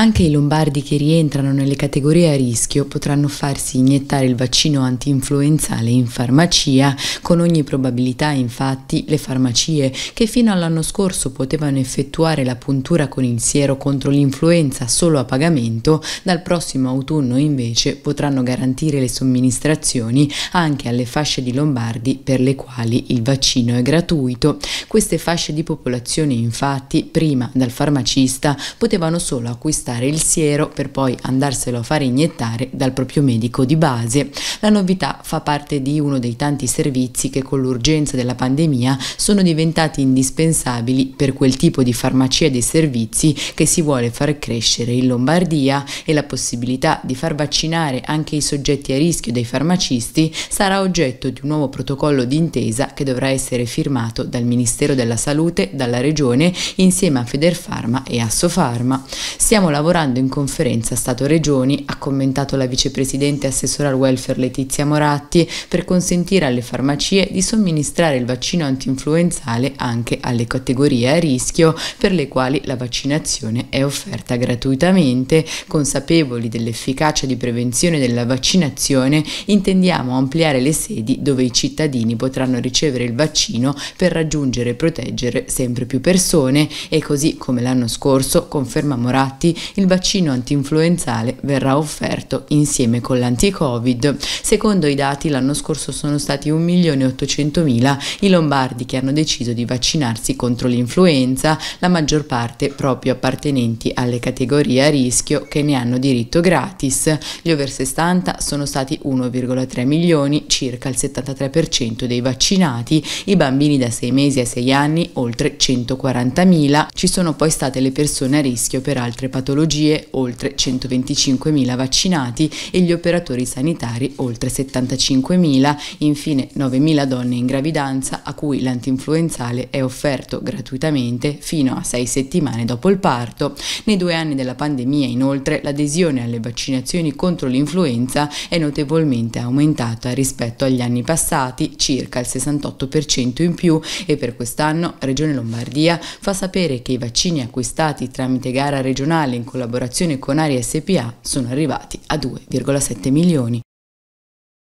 Anche i lombardi che rientrano nelle categorie a rischio potranno farsi iniettare il vaccino anti-influenzale in farmacia. Con ogni probabilità, infatti, le farmacie che fino all'anno scorso potevano effettuare la puntura con il siero contro l'influenza solo a pagamento, dal prossimo autunno invece potranno garantire le somministrazioni anche alle fasce di lombardi per le quali il vaccino è gratuito. Queste fasce di popolazione, infatti, prima dal farmacista potevano solo acquistare acquistare il siero per poi andarselo a fare iniettare dal proprio medico di base. La novità fa parte di uno dei tanti servizi che con l'urgenza della pandemia sono diventati indispensabili per quel tipo di farmacia dei servizi che si vuole far crescere in Lombardia e la possibilità di far vaccinare anche i soggetti a rischio dei farmacisti sarà oggetto di un nuovo protocollo d'intesa che dovrà essere firmato dal Ministero della Salute, dalla Regione, insieme a Federfarma e Assofarma. Stiamo lavorando in conferenza Stato-Regioni, ha commentato la vicepresidente assessora al welfare Letizia Moratti, per consentire alle farmacie di somministrare il vaccino antinfluenzale anche alle categorie a rischio per le quali la vaccinazione è offerta gratuitamente. Consapevoli dell'efficacia di prevenzione della vaccinazione, intendiamo ampliare le sedi dove i cittadini potranno ricevere il vaccino per raggiungere e proteggere sempre più persone e così come l'anno scorso, conferma Moratti, il vaccino antinfluenzale verrà offerto insieme con l'anti-covid. Secondo i dati l'anno scorso sono stati 1.800.000 i lombardi che hanno deciso di vaccinarsi contro l'influenza, la maggior parte proprio appartenenti alle categorie a rischio che ne hanno diritto gratis. Gli over 60 sono stati 1,3 milioni, circa il 73% dei vaccinati, i bambini da 6 mesi a 6 anni oltre 140.000. Ci sono poi state le persone a rischio per altre patologie patologie, oltre 125.000 vaccinati e gli operatori sanitari, oltre 75.000, infine 9.000 donne in gravidanza a cui l'antinfluenzale è offerto gratuitamente fino a 6 settimane dopo il parto. Nei due anni della pandemia, inoltre, l'adesione alle vaccinazioni contro l'influenza è notevolmente aumentata rispetto agli anni passati, circa il 68% in più e per quest'anno Regione Lombardia fa sapere che i vaccini acquistati tramite gara regionale in collaborazione con Aria SPA sono arrivati a 2,7 milioni.